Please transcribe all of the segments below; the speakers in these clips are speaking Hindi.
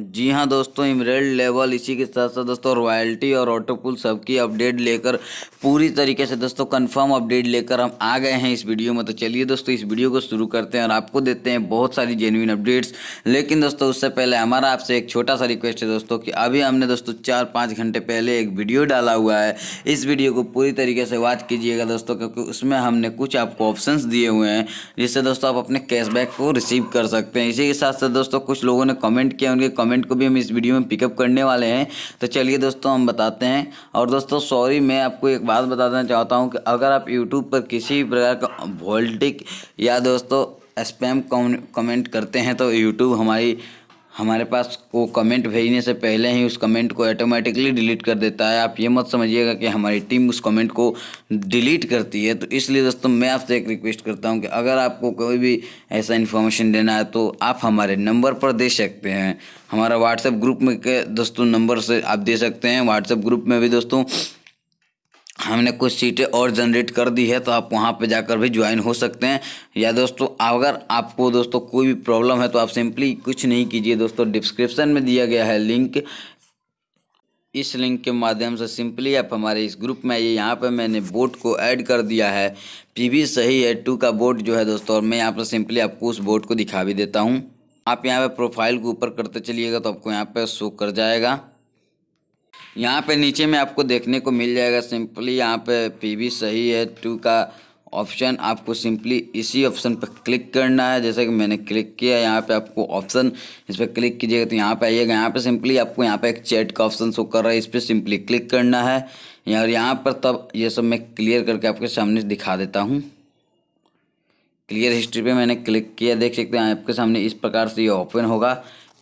जी हाँ दोस्तों इमरेल्ड लेवल इसी के साथ साथ दोस्तों रॉयल्टी और ऑटोकुल सबकी अपडेट लेकर पूरी तरीके से दोस्तों कंफर्म अपडेट लेकर हम आ गए हैं इस वीडियो में तो चलिए दोस्तों इस वीडियो को शुरू करते हैं और आपको देते हैं बहुत सारी जेन्यून अपडेट्स लेकिन दोस्तों उससे पहले हमारा आपसे एक छोटा सा रिक्वेस्ट है दोस्तों कि अभी हमने दोस्तों चार पाँच घंटे पहले एक वीडियो डाला हुआ है इस वीडियो को पूरी तरीके से वॉच कीजिएगा दोस्तों क्योंकि उसमें हमने कुछ आपको ऑप्शन दिए हुए हैं जिससे दोस्तों आप अपने कैशबैक को रिसीव कर सकते हैं इसी के साथ साथ दोस्तों कुछ लोगों ने कमेंट किया उनके कमेंट को भी हम इस वीडियो में पिकअप करने वाले हैं तो चलिए दोस्तों हम बताते हैं और दोस्तों सॉरी मैं आपको एक बात बताना चाहता हूँ कि अगर आप यूट्यूब पर किसी भी प्रकार का वोल्टिक या दोस्तों स्पैम कमेंट करते हैं तो यूट्यूब हमारी हमारे पास वो कमेंट भेजने से पहले ही उस कमेंट को ऑटोमेटिकली डिलीट कर देता है आप ये मत समझिएगा कि हमारी टीम उस कमेंट को डिलीट करती है तो इसलिए दोस्तों मैं आपसे एक रिक्वेस्ट करता हूँ कि अगर आपको कोई भी ऐसा इन्फॉर्मेशन देना है तो आप हमारे नंबर पर दे सकते हैं हमारा व्हाट्सएप ग्रुप में के दोस्तों नंबर से आप दे सकते हैं व्हाट्सएप ग्रुप में भी दोस्तों हमने कुछ सीटें और जनरेट कर दी है तो आप वहाँ पे जाकर भी ज्वाइन हो सकते हैं या दोस्तों अगर आपको दोस्तों कोई भी प्रॉब्लम है तो आप सिंपली कुछ नहीं कीजिए दोस्तों डिस्क्रिप्शन में दिया गया है लिंक इस लिंक के माध्यम से सिंपली आप हमारे इस ग्रुप में आइए यहाँ पे मैंने बोट को ऐड कर दिया है पी सही है टू का बोट जो है दोस्तों और मैं यहाँ पर सिंपली आपको उस बोट को दिखा भी देता हूँ आप यहाँ पर प्रोफाइल को ऊपर करते चलिएगा तो आपको यहाँ पर शो कर जाएगा यहाँ पे नीचे में आपको देखने को मिल जाएगा सिंपली यहाँ पे पीवी सही है टू का ऑप्शन आपको सिंपली इसी ऑप्शन पर क्लिक करना है जैसे कि मैंने क्लिक किया यहाँ पे आपको ऑप्शन इस पर क्लिक कीजिएगा तो यहाँ पे आइएगा यहाँ पे सिंपली आपको यहाँ पे एक चैट का ऑप्शन शो कर रहा है इस पर सिंपली क्लिक करना है और यहाँ पर तब ये सब मैं क्लियर करके आपके सामने दिखा देता हूँ क्लियर हिस्ट्री पे मैंने क्लिक किया देख सकते हैं आपके सामने इस प्रकार से ये ओपन होगा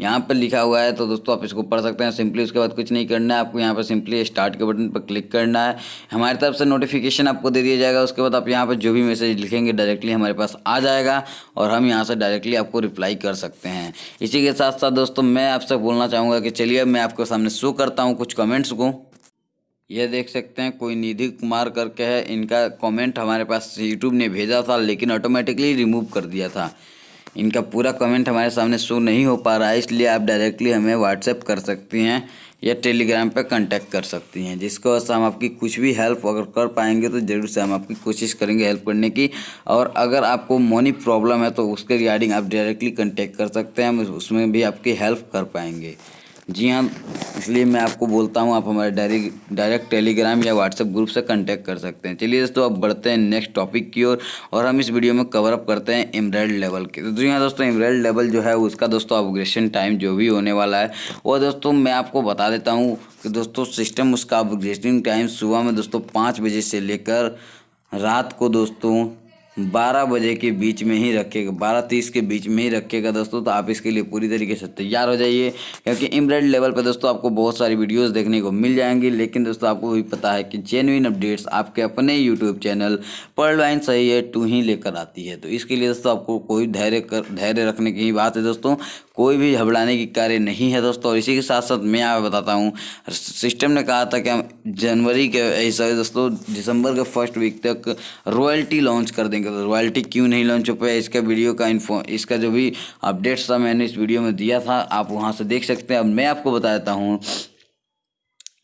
यहाँ पर लिखा हुआ है तो दोस्तों आप इसको पढ़ सकते हैं सिंपली उसके बाद कुछ नहीं करना है आपको यहाँ पर सिंपली स्टार्ट के बटन पर क्लिक करना है हमारी तरफ से नोटिफिकेशन आपको दे दिया जाएगा उसके बाद आप यहाँ पर जो भी मैसेज लिखेंगे डायरेक्टली हमारे पास आ जाएगा और हम यहाँ से डायरेक्टली आपको रिप्लाई कर सकते हैं इसी के साथ साथ दोस्तों मैं आपसे बोलना चाहूँगा कि चलिए मैं आपके सामने शो करता हूँ कुछ कमेंट्स को यह देख सकते हैं कोई निधि कुमार करके है इनका कमेंट हमारे पास यूट्यूब ने भेजा था लेकिन ऑटोमेटिकली रिमूव कर दिया था इनका पूरा कमेंट हमारे सामने शो नहीं हो पा रहा है इसलिए आप डायरेक्टली हमें व्हाट्सएप कर सकती हैं या टेलीग्राम पर कॉन्टैक्ट कर सकती हैं जिसकी वजह से हम आपकी कुछ भी हेल्प अगर कर पाएंगे तो ज़रूर से हम आपकी कोशिश करेंगे हेल्प करने की और अगर आपको मनी प्रॉब्लम है तो उसके रिगार्डिंग आप डायरेक्टली कंटेक्ट कर सकते हैं हम उसमें भी आपकी हेल्प कर पाएंगे जी हाँ इसलिए मैं आपको बोलता हूँ आप हमारे डायरेक्ट डायरेक्ट टेलीग्राम या व्हाट्सएप ग्रुप से कांटेक्ट कर सकते हैं चलिए दोस्तों अब बढ़ते हैं नेक्स्ट टॉपिक की ओर और, और हम इस वीडियो में कवर अप करते हैं एमरेल्ड लेवल के तो जी हाँ दोस्तों एमरेल्ड लेवल जो है उसका दोस्तों अपग्रेशन टाइम जो भी होने वाला है वो दोस्तों मैं आपको बता देता हूँ कि दोस्तों सिस्टम उसका अपग्रेशन टाइम सुबह में दोस्तों पाँच बजे से लेकर रात को दोस्तों बारह बजे के बीच में ही रखेगा बारह तीस के बीच में ही रखेगा दोस्तों तो आप इसके लिए पूरी तरीके से तैयार हो जाइए क्योंकि इम्ब्रेड लेवल पर दोस्तों आपको बहुत सारी वीडियोस देखने को मिल जाएंगी लेकिन दोस्तों आपको भी पता है कि जेनविन अपडेट्स आपके अपने यूट्यूब चैनल पर लाइन सही है टू ही लेकर आती है तो इसके लिए दोस्तों आपको कोई धैर्य कर धैर्य रखने की ही बात है दोस्तों कोई भी घबराने की कार्य नहीं है दोस्तों और इसी के साथ साथ मैं आप बताता हूँ सिस्टम ने कहा था कि हम जनवरी के ऐसा दोस्तों दिसंबर के फर्स्ट वीक तक रॉयल्टी लॉन्च कर देंगे निकल रॉयल्टी क्यों नहीं लॉन्च हो पाया इसका वीडियो का इन्फो इसका जो भी अपडेट्स था मैंने इस वीडियो में दिया था आप वहाँ से देख सकते हैं अब मैं आपको बता देता हूँ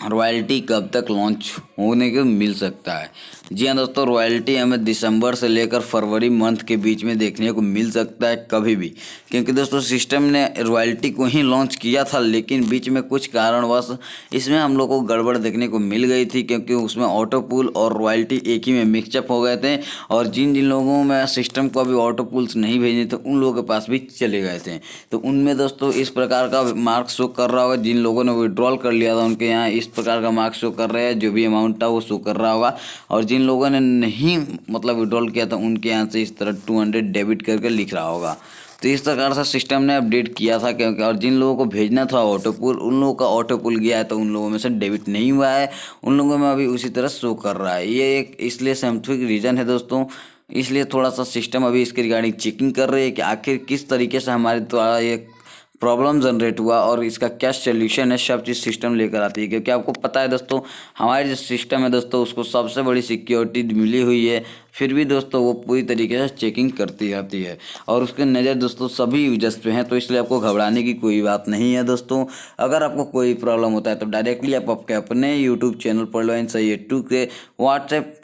रॉयल्टी कब तक लॉन्च होने को मिल सकता है जी हाँ दोस्तों रॉयल्टी हमें दिसंबर से लेकर फरवरी मंथ के बीच में देखने को मिल सकता है कभी भी क्योंकि दोस्तों सिस्टम ने रॉयल्टी को ही लॉन्च किया था लेकिन बीच में कुछ कारणवश इसमें हम लोग को गड़बड़ देखने को मिल गई थी क्योंकि उसमें ऑटो पुल और रॉयल्टी एक ही में मिक्सअप हो गए थे और जिन जिन लोगों में सिस्टम को अभी ऑटो पुल्स नहीं भेजे थे उन लोगों के पास भी चले गए थे तो उनमें दोस्तों इस प्रकार का मार्क्स शो कर रहा होगा जिन लोगों ने विड्रॉल कर लिया था उनके यहाँ इस प्रकार का मार्क्स शो कर रहे हैं जो भी अमाउंट था वो शो कर रहा होगा और जिन लोगों ने नहीं मतलब विड्रॉल किया था उनके यहाँ से इस तरह टू हंड्रेड डेबिट करके लिख रहा होगा तो इस प्रकार से सिस्टम ने अपडेट किया था क्योंकि और जिन लोगों को भेजना था ऑटो पुल उन लोगों का ऑटो पुल गया है तो उन लोगों में से डेबिट नहीं हुआ है उन लोगों में अभी उसी तरह शो कर रहा है ये एक इसलिए साइंटिफिक रीज़न है दोस्तों इसलिए थोड़ा सा सिस्टम अभी इसके रिगार्डिंग चेकिंग कर रही है कि आखिर किस तरीके से हमारे द्वारा ये प्रॉब्लम जनरेट हुआ और इसका क्या सोल्यूशन है सब चीज़ सिस्टम लेकर आती है क्योंकि आपको पता है दोस्तों हमारे जो सिस्टम है दोस्तों उसको सबसे बड़ी सिक्योरिटी मिली हुई है फिर भी दोस्तों वो पूरी तरीके से चेकिंग करती रहती है और उसकी नज़र दोस्तों सभी यूजर्स पे हैं तो इसलिए आपको घबराने की कोई बात नहीं है दोस्तों अगर आपको कोई प्रॉब्लम होता है तो डायरेक्टली आप आपके अपने यूट्यूब चैनल पर लो इन सही टू के व्हाट्सएप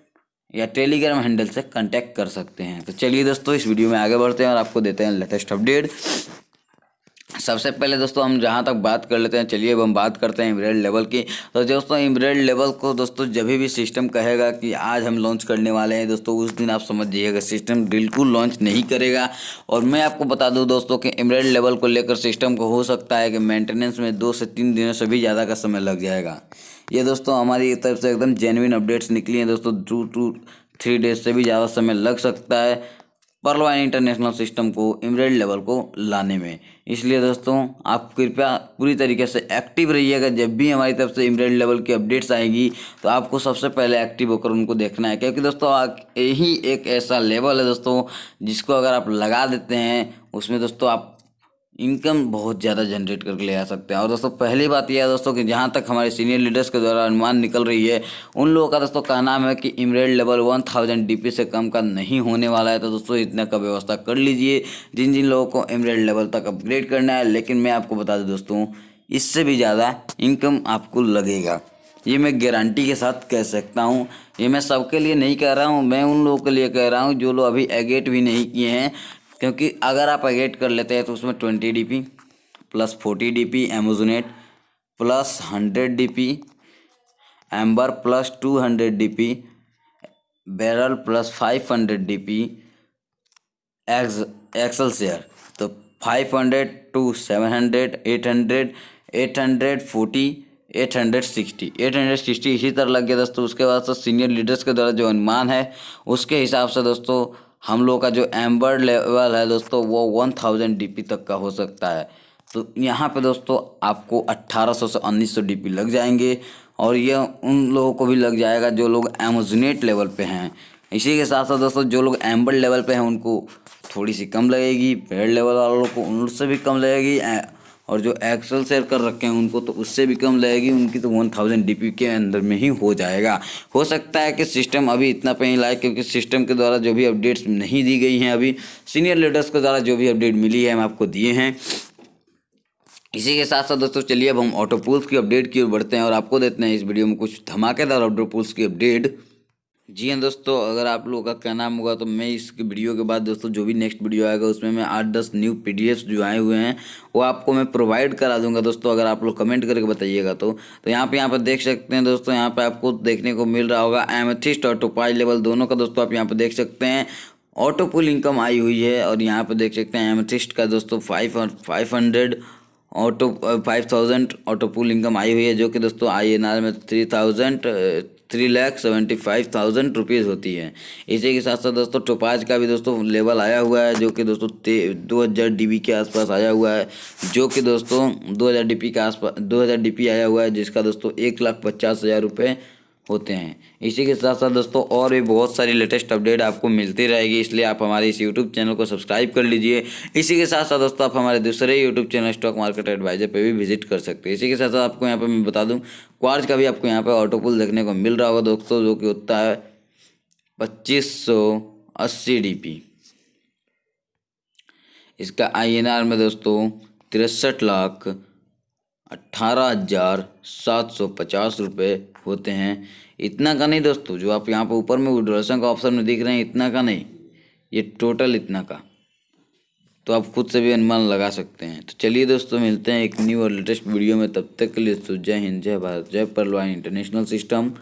या टेलीग्राम हैंडल से कॉन्टैक्ट कर सकते हैं तो चलिए दोस्तों इस वीडियो में आगे बढ़ते हैं और आपको देते हैं लेटेस्ट अपडेट सबसे पहले दोस्तों हम जहाँ तक बात कर लेते हैं चलिए अब हम बात करते हैं इमरेड लेवल की तो दोस्तों इमरेड लेवल को दोस्तों जब भी सिस्टम कहेगा कि आज हम लॉन्च करने वाले हैं दोस्तों उस दिन आप समझ जाइएगा सिस्टम बिल्कुल लॉन्च नहीं करेगा और मैं आपको बता दूँ दोस्तों कि इमरेड लेवल को लेकर सिस्टम को हो सकता है कि मेंटेनेंस में दो से तीन दिनों से भी ज़्यादा का समय लग जाएगा ये दोस्तों हमारी तरफ से एकदम जेनविन अपडेट्स निकली हैं दोस्तों टू टू थ्री डेज से भी ज़्यादा समय लग सकता है परलवाइन इंटरनेशनल सिस्टम को इमरेड लेवल को लाने में इसलिए दोस्तों आप कृपया पूरी तरीके से एक्टिव रहिएगा जब भी हमारी तरफ से इमरेड लेवल की अपडेट्स आएगी तो आपको सबसे पहले एक्टिव होकर उनको देखना है क्योंकि दोस्तों यही एक ऐसा लेवल है दोस्तों जिसको अगर आप लगा देते हैं उसमें दोस्तों आप इनकम बहुत ज़्यादा जनरेट करके ले आ सकते हैं और दोस्तों पहली बात यह है दोस्तों कि जहाँ तक हमारे सीनियर लीडर्स के द्वारा अनुमान निकल रही है उन लोगों का दोस्तों कहना है कि emerald level one thousand D से कम का नहीं होने वाला है तो दोस्तों इतने का व्यवस्था कर लीजिए जिन जिन लोगों को इमरेड लेवल तक अपग्रेड करना है लेकिन मैं आपको बता दूँ दोस्तों इससे भी ज़्यादा इनकम आपको लगेगा ये मैं गारंटी के साथ कह सकता हूँ ये मैं सबके लिए नहीं कह रहा हूँ मैं उन लोगों के लिए कह रहा हूँ जो लोग अभी एगेट भी नहीं किए हैं क्योंकि अगर आप अगेट कर लेते हैं तो उसमें twenty D P plus forty D P amazonite plus hundred D P amber plus two hundred D P beryl plus five hundred D P एक्स एक्सल सेयर तो five hundred to seven hundred eight hundred eight hundred forty eight hundred sixty eight hundred sixty इसी तरह लग गया दोस्तों उसके बाद सीनियर लीडर्स के द्वारा जो अनुमान है उसके हिसाब से दोस्तों हम लोग का जो एम्बर लेवल है दोस्तों वो वन थाउजेंड डी तक का हो सकता है तो यहाँ पे दोस्तों आपको अट्ठारह सौ से उन्नीस सौ डी लग जाएंगे और ये उन लोगों को भी लग जाएगा जो लोग एमोजनेट लेवल पे हैं इसी के साथ साथ दोस्तों जो लोग एम्बर लेवल पे हैं उनको थोड़ी सी कम लगेगी पेड़ लेवल वालों को उनसे भी कम लगेगी और जो एक्सल शेयर कर रखे हैं उनको तो उससे भी कम लगेगी उनकी तो वन थाउजेंड डी के अंदर में ही हो जाएगा हो सकता है कि सिस्टम अभी इतना पे ही लाए क्योंकि सिस्टम के द्वारा जो भी अपडेट्स नहीं दी गई हैं अभी सीनियर लीडर्स के द्वारा जो भी अपडेट मिली है हम आपको दिए हैं इसी के साथ साथ दोस्तों चलिए अब हम ऑटो पुल्स की अपडेट की ओर बढ़ते हैं और आपको देते हैं इस वीडियो में कुछ धमाकेदार ऑटो पुल्स की अपडेट जी हाँ दोस्तों अगर आप लोगों का कहना होगा तो मैं इस वीडियो के बाद दोस्तों जो भी नेक्स्ट वीडियो आएगा उसमें मैं आठ दस न्यू पी जो आए हुए हैं वो आपको मैं प्रोवाइड करा दूंगा दोस्तों अगर आप लोग कमेंट करके बताइएगा तो तो यहाँ पे यहाँ पर देख सकते हैं दोस्तों यहाँ पे आपको देखने को मिल रहा होगा एमथिस्ट और टोपाई लेवल दोनों का दोस्तों आप यहाँ पर देख सकते हैं ऑटो पुल इनकम आई हुई है और यहाँ पर देख सकते हैं एमथिस्ट का दोस्तों five five hundred auto five thousand auto pool income आई हुई है जो कि दोस्तों आई एन आर में three thousand three lakh seventy five thousand rupees होती है इसी के साथ साथ दोस्तों टोपाज का भी दोस्तों लेवल आया हुआ है जो कि दोस्तों दो हज़ार डी के आसपास आया हुआ है जो कि दोस्तों दो हज़ार डी के आसपास दो हज़ार डी आया हुआ है जिसका दोस्तों एक लाख पचास हज़ार रुपये होते हैं इसी के साथ साथ दोस्तों और भी बहुत सारी लेटेस्ट अपडेट आपको मिलती रहेगी इसलिए आप हमारे इस यूट्यूब चैनल को सब्सक्राइब कर लीजिए इसी के साथ साथ दोस्तों आप हमारे दूसरे YouTube channel stock market advisor पर भी विजिट कर सकते हैं इसी के साथ साथ आपको यहाँ पर मैं बता दूँ क्वार्ज का भी आपको यहाँ पर ऑटोपुल देखने को मिल रहा होगा दोस्तों जो कि होता है पच्चीस सौ अस्सी डी पी इसका आर में दोस्तों तिरसठ लाख अट्ठारह हज़ार सात सौ पचास रुपये होते हैं इतना का नहीं दोस्तों जो आप यहाँ पर ऊपर में विड्रोलेशन का ऑप्शन में देख रहे हैं इतना का नहीं ये टोटल इतना का तो आप खुद से भी अनुमान लगा सकते हैं तो चलिए दोस्तों मिलते हैं एक न्यू और लेटेस्ट वीडियो में तब तक के लिए तो जय हिंद जय भारत जय परलवान इंटरनेशनल सिस्टम